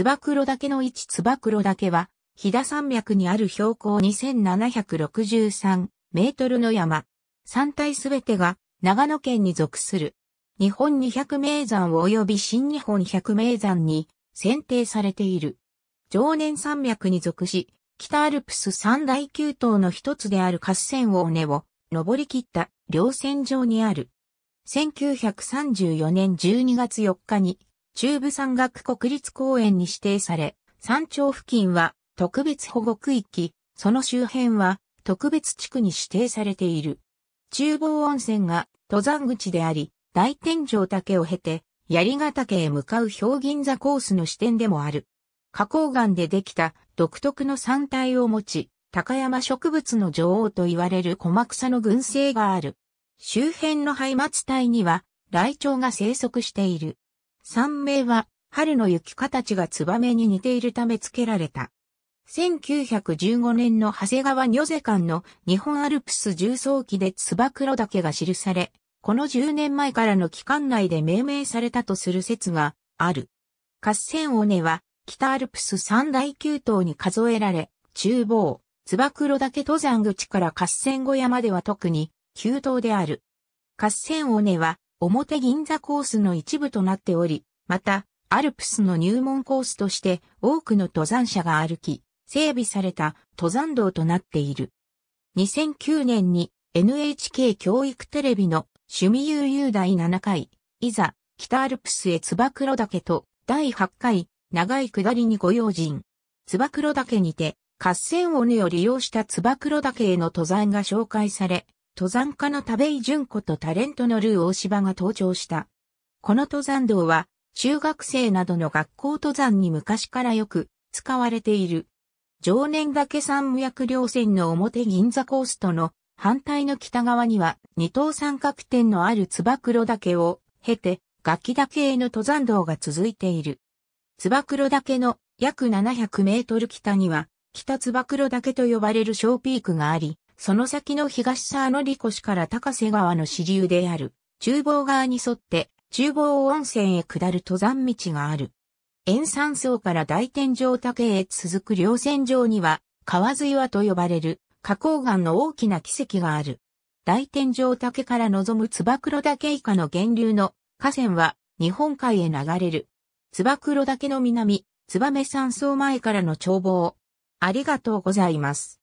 つば黒岳の位置つば黒岳は、飛騨山脈にある標高2763メートルの山。山体すべてが長野県に属する。日本200名山及び新日本100名山に選定されている。常年山脈に属し、北アルプス三大急登の一つである合戦尾根を登り切った稜線上にある。1934年12月4日に中部山岳国立公園に指定され、山頂付近は特別保護区域、その周辺は特別地区に指定されている。厨房温泉が登山口であり、大天井岳を経て、槍ヶ岳へ向かう氷銀座コースの支点でもある。花崗岩でできた独特の山体を持ち、高山植物の女王と言われる小草の群生がある。周辺のハ末帯には、雷鳥が生息している。三名は、春の雪形がツバメに似ているため付けられた。1915年の長谷川女瀬間の日本アルプス重装機でつば黒岳が記され、この10年前からの期間内で命名されたとする説がある。合戦尾根は北アルプス三大急登に数えられ、厨房、バクロ岳登山口から合戦小屋までは特に急登である。合戦尾根は表銀座コースの一部となっており、また、アルプスの入門コースとして多くの登山者が歩き、整備された登山道となっている。2009年に NHK 教育テレビの趣味悠々第7回、いざ、北アルプスへつば黒岳と第8回、長い下りにご用心。つば黒岳にて、合戦尾根を利用したつば黒岳への登山が紹介され、登山家の田部井淳子とタレントのルー大柴が登場した。この登山道は、中学生などの学校登山に昔からよく使われている。常年岳山無薬稜線の表銀座コースとの反対の北側には二等三角点のあるつば黒岳を経て、楽器岳への登山道が続いている。つば黒岳の約700メートル北には、北つば黒岳と呼ばれる小ピークがあり、その先の東沢の利越から高瀬川の支流である、厨房側に沿って、厨房温泉へ下る登山道がある。沿山層から大天井岳へ続く稜線上には、川津岩と呼ばれる、花崗岩の大きな奇跡がある。大天井岳から望むつば黒岳以下の源流の河川は日本海へ流れる。つば黒岳の南、つばめ山荘前からの眺望。ありがとうございます。